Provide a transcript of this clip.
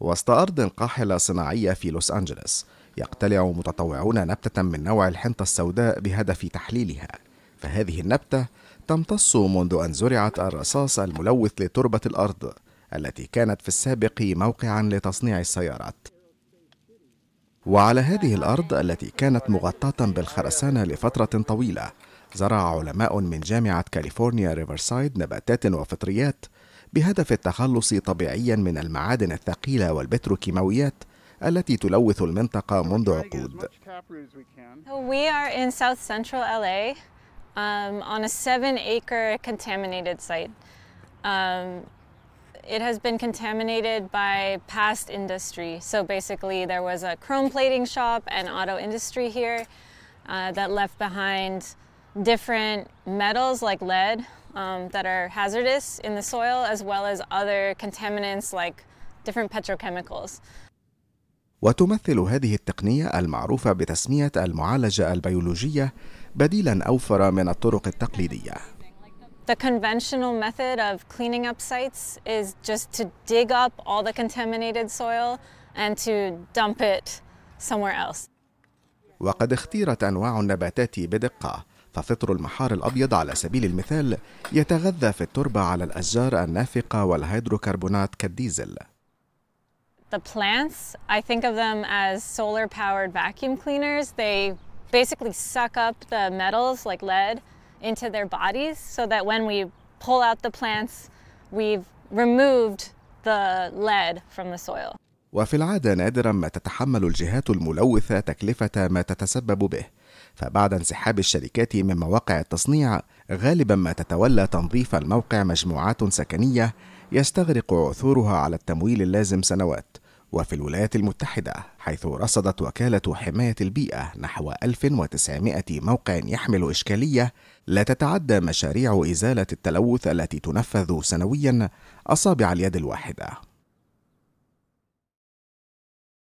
وسط أرض قاحلة صناعية في لوس أنجلوس يقتلع متطوعون نبتة من نوع الحنطة السوداء بهدف تحليلها فهذه النبتة تمتص منذ أن زرعت الرصاص الملوث لتربة الأرض التي كانت في السابق موقعا لتصنيع السيارات وعلى هذه الأرض التي كانت مغطاة بالخرسانة لفترة طويلة زرع علماء من جامعة كاليفورنيا ريفرسايد نباتات وفطريات بهدف التخلص طبيعيا من المعادن الثقيلة والبتروكيماويات التي تلوث المنطقة منذ عقود. it has been contaminated by past industry. So basically, there was a chrome plating shop and auto industry here uh, that left behind different metals like lead, um, that are hazardous in the soil, as well as other contaminants like different petrochemicals. وتمثل هذه التقنية المعروفة بتسمية المعالجة البيولوجية بديلا أوفر من الطرق التقليدية. The conventional method of cleaning up sites is just to dig up all the contaminated soil and to dump it somewhere else. وقد اختيرت أنواع النباتات بدقة ففطر المحار الأبيض على سبيل المثال يتغذى في التربة على الأشجار النافقة والهيدروكربونات كالديزل The plants, I think of them as solar powered vacuum cleaners. They basically suck up the metals like lead into their bodies so that when we pull out the plants, we've removed the lead from the soil. وفي العادة نادرا ما تتحمل الجهات الملوثة تكلفة ما تتسبب به فبعد انسحاب الشركات من مواقع التصنيع غالبا ما تتولى تنظيف الموقع مجموعات سكنيه يستغرق عثورها على التمويل اللازم سنوات وفي الولايات المتحدة حيث رصدت وكالة حماية البيئة نحو 1900 موقع يحمل إشكالية لا تتعدى مشاريع إزالة التلوث التي تنفذ سنويا أصابع اليد الواحدة